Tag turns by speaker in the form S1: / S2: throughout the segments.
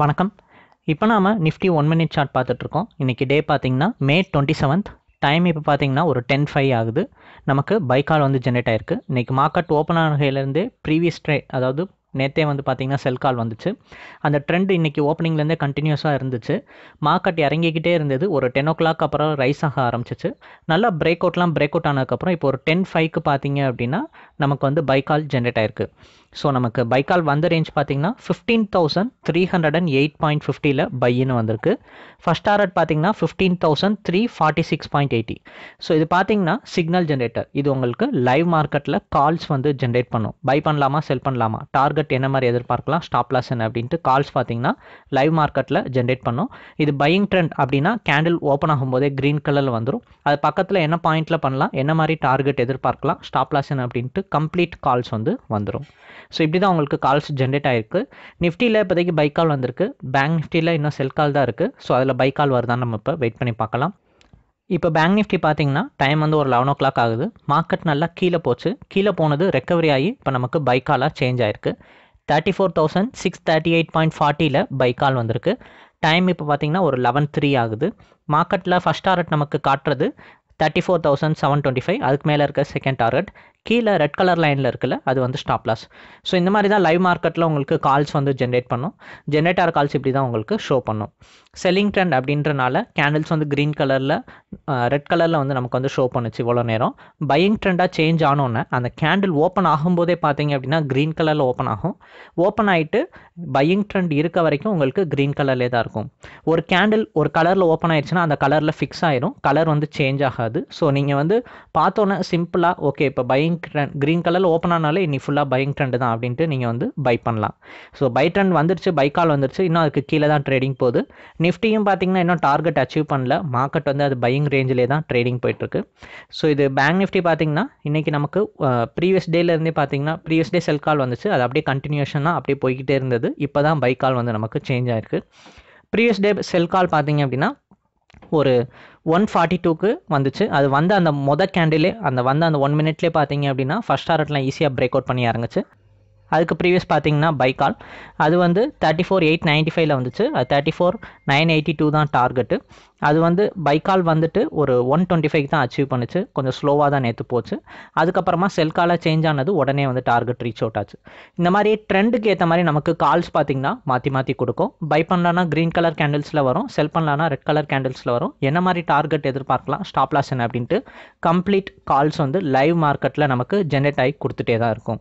S1: வணக்கம் இப்போ நாம் நிஃப்டி ஒன் மினிட் சார்ட் பார்த்துட்ருக்கோம் இன்றைக்கி டே பார்த்திங்கன்னா மே டுவெண்ட்டி செவன்த் டைம் இப்போ பார்த்திங்கன்னா ஒரு டென் ஃபைவ் ஆகுது நமக்கு பைக்கால் வந்து ஜென்ரேட் ஆயிருக்கு இன்றைக்கி மார்க்கெட் ஓப்பன் ஆனகையிலேருந்து ப்ரீவியஸ் ட்ரே அதாவது நேற்றே வந்து பார்த்திங்கன்னா செல் கால் வந்துச்சு அந்த ட்ரெண்ட் இன்றைக்கி ஓப்பனிங்லேருந்தே கண்டினியூஸாக இருந்துச்சு மார்க்கெட் இறங்கிக்கிட்டே இருந்தது ஒரு டென் ஓ கிளாக் அப்புறம் ரைஸ் ஆக ஆரம்பிச்சிச்சு நல்லா பிரேக் அவுட்லாம் பிரேக் அவுட் ஆனதுக்கப்புறம் இப்போ ஒரு டென் ஃபைவ்க்கு பார்த்திங்க அப்படின்னா நமக்கு வந்து கால் ஜென்ரேட் ஆயிருக்கு ஸோ நமக்கு பைக்கால் வந்த ரேஞ்ச் பார்த்தீங்கன்னா fifteen thousand three hundred and eight point ஃபிஃப்டியில் பையின்னு வந்திருக்கு ஃபஸ்ட் ஆர்ட் பார்த்தீங்கன்னா fifteen thousand three forty six point eighty so இது பார்த்தீங்கன்னா சிக்னல் ஜென்ரேட்டர் இது உங்களுக்கு லைவ் மார்க்கெட்டில் கால்ஸ் வந்து ஜென்ரேட் பண்ணும் பை பண்ணலாமா செல் பண்ணலாமா டார்கெட் என்ன மாதிரி எதிர்பார்க்கலாம் ஸ்டாப் லாஸ் என்ன அப்படின்ட்டு கால்ஸ் பார்த்தீங்கன்னா லைவ் மார்க்கெட்டில் ஜென்ரேட் பண்ணும் இது பையிங் ட்ரெண்ட் அப்படின்னா கேண்டில் ஓப்பன் ஆகும்போதே க்ரீன் கலரில் வந்துடும் அது பக்கத்தில் என்ன பாயிண்ட்டில் பண்ணலாம் என்ன மாதிரி டார்கெட் எதிர்பார்க்கலாம் ஸ்டாப் லாஸ் என்ன அப்படின்ட்டு கம்ப்ளீட் கால்ஸ் வந்து வந்துடும் ஸோ இப்படி தான் உங்களுக்கு கால்ஸ் ஜென்ரேட் ஆயிருக்கு நிஃப்டியில் இப்போதைக்கு பை கால் வந்திருக்கு பேங்க் நிஃப்டியில் இன்னும் செல் கால் தான் இருக்குது ஸோ அதில் பை கால் வருதான் நம்ம இப்போ வெயிட் பண்ணி பார்க்கலாம் இப்போ பேங்க் நிஃப்டி பார்த்தீங்கன்னா டைம் வந்து ஒரு லெவன் ஓ கிளாக் ஆகுது மார்க்கெட் நல்லா கீழே போச்சு கீழே போனது ரெக்கவரி ஆகி இப்போ நமக்கு காலாக சேஞ்ச் ஆயிருக்கு thirty four thousand six thirty eight point ஃபார்ட்டியில் கால் வந்திருக்கு டைம் இப்போ பார்த்தீங்கன்னா ஒரு லெவன் த்ரீ ஆகுது மார்க்கெட்டில் ஃபஸ்ட் டார்கெட் நமக்கு காட்டுறது thirty four thousand seven twenty five அதுக்கு மேலே இருக்க செகண்ட் டார்கெட் கீழே ரெட் கலர் லைனில் இருக்குல்ல அது வந்து ஸ்டாப் லாஸ் ஸோ இந்த மாதிரி தான் லைவ் மார்க்கெட்டில் உங்களுக்கு கால்ஸ் வந்து ஜென்ரேட் பண்ணும் ஜென்ரேட் ஆகிற கால்ஸ் இப்படி தான் உங்களுக்கு ஷோ பண்ணும் செல்லிங் ட்ரெண்ட் அப்படின்றனால கேண்டில்ஸ் வந்து க்ரீன் கலரில் ரெட் கலரில் வந்து நமக்கு வந்து ஷோ பண்ணுச்சு இவ்வளோ நேரம் பையிங் ட்ரெண்டாக சேஞ்ச் ஆனோன்னே அந்த கேண்டில் ஓப்பன் ஆகும்போதே பார்த்தீங்க அப்படின்னா க்ரீன் கலரில் ஓப்பன் ஆகும் ஓப்பன் ஆகிட்டு பையிங் ட்ரெண்ட் இருக்க வரைக்கும் உங்களுக்கு க்ரீன் கலர்லே தான் இருக்கும் ஒரு கேண்டில் ஒரு கலரில் ஓப்பன் ஆயிடுச்சுன்னா அந்த கலரில் ஃபிக்ஸ் ஆயிரும் கலர் வந்து சேஞ்ச் ஆகாது ஸோ நீங்கள் வந்து பார்த்தோன்னே சிம்பிளாக ஓகே இப்போ பையிங் பையிங் ட்ரெண்ட் க்ரீன் கலரில் ஓப்பன் ஆனாலே இன்னி ஃபுல்லாக பையிங் ட்ரெண்ட் தான் அப்படின்ட்டு நீங்கள் வந்து பை பண்ணலாம் ஸோ பை ட்ரெண்ட் வந்துருச்சு பை கால் வந்துருச்சு இன்னும் அதுக்கு கீழே தான் ட்ரேடிங் போகுது நிஃப்டியும் பார்த்தீங்கன்னா இன்னும் டார்கெட் அச்சீவ் பண்ணல மார்க்கெட் வந்து அது பையிங் ரேஞ்சிலே தான் ட்ரேடிங் போயிட்டுருக்கு ஸோ இது பேங்க் நிஃப்டி பார்த்தீங்கன்னா இன்றைக்கி நமக்கு ப்ரீவியஸ் டேலேருந்தே பார்த்தீங்கன்னா ப்ரீவியஸ் டே செல் கால் வந்துச்சு அது அப்படியே கண்டினியூஷனாக அப்படியே போய்கிட்டே இருந்தது இப்போ தான் பை கால் வந்து நமக்கு சேஞ்ச் ஆயிருக்கு ப்ரீவியஸ் டே செல் கால் பார்த்தீங்க அப்படின்னா ஒரு ஒன் ஃபார்ட்டி டூக்கு வந்துச்சு அது வந்து அந்த மொதல் கேண்டிலே அந்த வந்த அந்த ஒன் மினிட்லேயே பார்த்தீங்க அப்படின்னா ஃபஸ்ட் ஹார்ட்லாம் ஈஸியாக பிரேக் அவுட் பண்ணி இறங்குச்சு அதுக்கு ப்ரீவியஸ் பார்த்தீங்கன்னா பைக்கால் அது வந்து தேர்ட்டி ஃபோர் எயிட் நைன்ட்டி ஃபைவ்ல வந்துச்சு அது thirty four nine eighty two தான் டார்கெட்டு அது வந்து பைக்கால் வந்துட்டு ஒரு ஒன் டுவெண்ட்டி ஃபைவ் தான் அச்சீவ் பண்ணுச்சு கொஞ்சம் ஸ்லோவாக தான் நேற்று போச்சு அதுக்கப்புறமா செல் காலாக சேஞ்ச் ஆனது உடனே வந்து டார்கெட் ரீச் அவுட் ஆச்சு இந்த மாதிரி ட்ரெண்டுக்கு ஏற்ற மாதிரி நமக்கு கால்ஸ் பார்த்தீங்கன்னா மாற்றி மாற்றி கொடுக்கும் பை பண்ணலான்னா க்ரீன் கலர் கேண்டில்ஸில் வரும் செல் பண்ணலான்னா ரெட் கலர் கேண்டில்ஸில் வரும் என்ன மாதிரி டார்கெட் எதிர்பார்க்கலாம் ஸ்டாப் லாஸ் என்ன அப்படின்ட்டு கம்ப்ளீட் கால்ஸ் வந்து லைவ் மார்க்கெட்டில் நமக்கு ஜென்ரேட் ஆகி கொடுத்துட்டே தான் இருக்கும்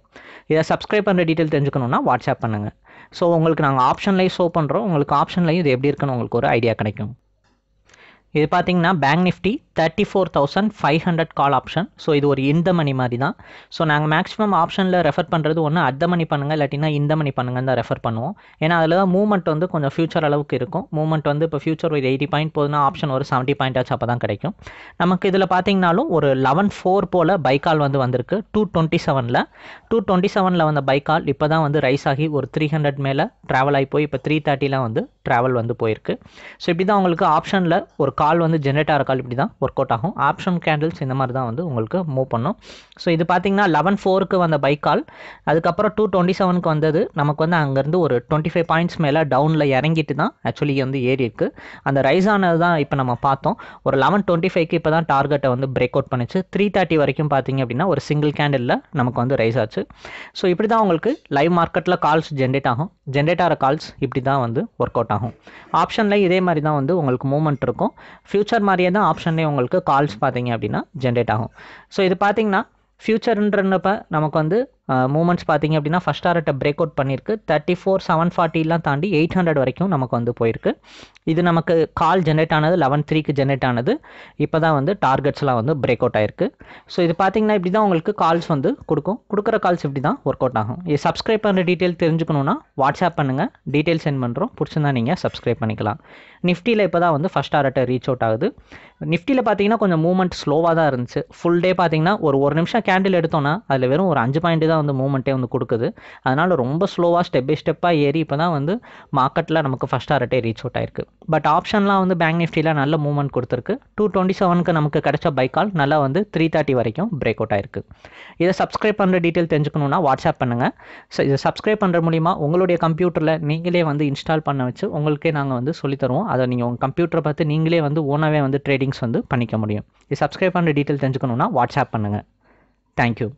S1: இதை சப்ஸ்கிரைப் ஃபோனோட டீட்டெயில் தெரிஞ்சுக்கணும்னா வாட்ஸ்அப் பண்ணுங்கள் ஸோ உங்களுக்கு நாங்கள் ஆப்ஷன்லேயும் ஷோ பண்ணுறோம் உங்களுக்கு ஆப்ஷன்லையும் இது எப்படி இருக்குன்னு உங்களுக்கு ஒரு ஐடியா கிடைக்கும் இது பார்த்தீங்கன்னா Bank Nifty thirty four thousand five hundred call option so இது ஒரு இந்த மணி மாதிரி தான் ஸோ நாங்கள் மேக்ஸிமம் ஆப்ஷனில் ரெஃபர் பண்ணுறது ஒன்று அர்த்த மணி பண்ணுங்கள் இல்லாட்டினா இந்த மணி பண்ணுங்கன்னு தான் ரெஃபர் பண்ணுவோம் ஏன்னா அதில் தான் மூவ்மெண்ட் வந்து கொஞ்சம் ஃபியூச்சர் அளவுக்கு இருக்கும் மூவ்மெண்ட் வந்து இப்போ ஃபியூச்சர் ஒரு எயிட்டி பாயிண்ட் போதுன்னா ஆப்ஷன் ஒரு செவன்ட்டி பாயிண்ட் ஆச்சு அப்போ தான் கிடைக்கும் நமக்கு இதில் பார்த்தீங்கனாலும் ஒரு லெவன் ஃபோர் போல் பைக்கால் வந்து வந்திருக்கு டூ டுவெண்ட்டி செவனில் டூ டுவெண்ட்டி செவனில் வந்த பைக்கால் இப்போ தான் வந்து ரைஸ் ஆகி ஒரு த்ரீ ஹண்ட்ரட் மேலே ட்ராவல் ஆகி போய் இப்போ த்ரீ தேர்ட்டிலாம் வந்து ட்ராவல் வந்து போயிருக்கு ஸோ இப்படி தான் உங்களுக்கு ஆப்ஷனில் ஒரு கால் வந்து ஜென்ரேட் ஆகிற கால் இப்படி தான் ஒர்க் அவுட் ஆகும் ஆப்ஷன் கேண்டில்ஸ் இந்த மாதிரி தான் வந்து உங்களுக்கு மூவ் பண்ணும் ஸோ இது பார்த்தீங்கன்னா லெவன் ஃபோருக்கு வந்த பைக் கால் அதுக்கப்புறம் டூ டுவெண்ட்டி செவனுக்கு வந்தது நமக்கு வந்து அங்கேருந்து ஒரு டுவெண்ட்டி ஃபைவ் பாயிண்ட்ஸ் மேலே டவுனில் இறங்கிட்டு தான் ஆக்சுவலி வந்து ஏறி இருக்குது அந்த ரைஸ் ஆனது தான் இப்போ நம்ம பார்த்தோம் ஒரு லெவன் டுவெண்ட்டி ஃபைவ்க்கு இப்போ தான் டார்கெட்டை வந்து பிரேக் அவுட் பண்ணிச்சு த்ரீ தேர்ட்டி வரைக்கும் பார்த்தீங்க அப்படின்னா ஒரு சிங்கிள் கேண்டிலில் நமக்கு வந்து ரைஸ் ஆச்சு ஸோ இப்படி தான் உங்களுக்கு லைவ் மார்க்கெட்டில் கால்ஸ் ஜென்ரேட் ஆகும் ஜென்ரேட் ஆகிற கால்ஸ் இப்படி தான் வந்து ஒர்க் அவுட் ஆகும் ஆப்ஷனில் இதே மாதிரி தான் வந்து உங்களுக்கு மூவ்மெண்ட் இருக்கும் ஃப்யூச்சர் மாதிரியே தான் ஆப்ஷன்லேயே உங்களுக்கு உங்களுக்கு கால்ஸ் பார்த்தீங்க அப்படின்னா ஜென்ரேட் ஆகும் ஸோ இது பார்த்தீங்கன்னா ஃபியூச்சர்ன்றப்ப நமக்கு வந்து மூமெண்ட்ஸ் பார்த்தீங்க அப்படின்னா ஃபஸ்ட் டாரட்டை பிரேக் அவுட் பண்ணியிருக்கு தேர்ட்டி ஃபோர் செவன் ஃபார்ட்டிலாம் தாண்டி எயிட் ஹண்ட்ரட் வரைக்கும் நமக்கு வந்து போயிருக்கு இது நமக்கு கால் ஜென்ரேட் ஆனது லெவன் த்ரீக்கு ஜென்ரேட் ஆனது இப்போ தான் வந்து டார்கெட்ஸ்லாம் வந்து பிரேக் அவுட் ஆயிருக்கு ஸோ இது பார்த்தீங்கன்னா இப்படி தான் உங்களுக்கு கால்ஸ் வந்து கொடுக்கும் கொடுக்குற கால்ஸ் இப்படி தான் ஒர்க் அவுட் ஆகும் இது சப்ஸ்கிரைப் பண்ணுற டீட்டெயில் தெரிஞ்சுக்கணுன்னா வாட்ஸ்அப் பண்ணுங்கள் டீட்டெயில் சென்ட் பண்ணுறோம் பிடிச்சிருந்தா நீங்கள் சப்ஸ்கிரைப் பண்ணிக்கலாம் நிஃப்டியில் இப்போ தான் வந்து ஃபஸ்ட் டாரட்டை ரீச் அவுட் ஆகுது நிஃப்டியில் பார்த்தீங்கன்னா கொஞ்சம் மூவ்மெண்ட் ஸ்லோவாக தான் இருந்துச்சு ஃபுல் டே பார்த்தீங்கன்னா ஒரு ஒரு நிமிஷம் கேண்டில் எடுத்தோன்னா அதில் வெறும் ஒரு அஞ்சு பாயிண்ட் தான் தான் வந்து மூமெண்ட்டே வந்து கொடுக்குது அதனால் ரொம்ப ஸ்லோவாக ஸ்டெப் பை ஸ்டெப்பாக ஏறி இப்போ தான் வந்து மார்க்கெட்டில் நமக்கு ஃபஸ்ட் ஆர்ட்டே ரீச் அவுட் ஆயிருக்கு பட் ஆப்ஷன்லாம் வந்து பேங்க் நிஃப்டியில் நல்ல மூவ்மெண்ட் கொடுத்துருக்கு டூ டுவெண்ட்டி செவனுக்கு நமக்கு கிடைச்ச பைக்கால் நல்லா வந்து த்ரீ தேர்ட்டி வரைக்கும் பிரேக் அவுட் ஆயிருக்கு இதை சப்ஸ்கிரைப் பண்ணுற டீட்டெயில் தெரிஞ்சுக்கணும்னா வாட்ஸ்அப் பண்ணுங்கள் ஸோ இதை சப்ஸ்கிரைப் பண்ணுற மூலிமா உங்களுடைய கம்ப்யூட்டரில் நீங்களே வந்து இன்ஸ்டால் பண்ண வச்சு உங்களுக்கே நாங்கள் வந்து சொல்லித்தருவோம் அதை நீங்கள் உங்கள் கம்ப்யூட்டரை பார்த்து நீங்களே வந்து ஓனாகவே வந்து ட்ரேடிங்ஸ் வந்து பண்ணிக்க முடியும் இது சப்ஸ்கிரைப் பண்ணுற டீட்டெயில் தெரிஞ்சுக்கணுன்னா வாட்ஸ்அப் பண்ணுங்கள் தேங்க்யூ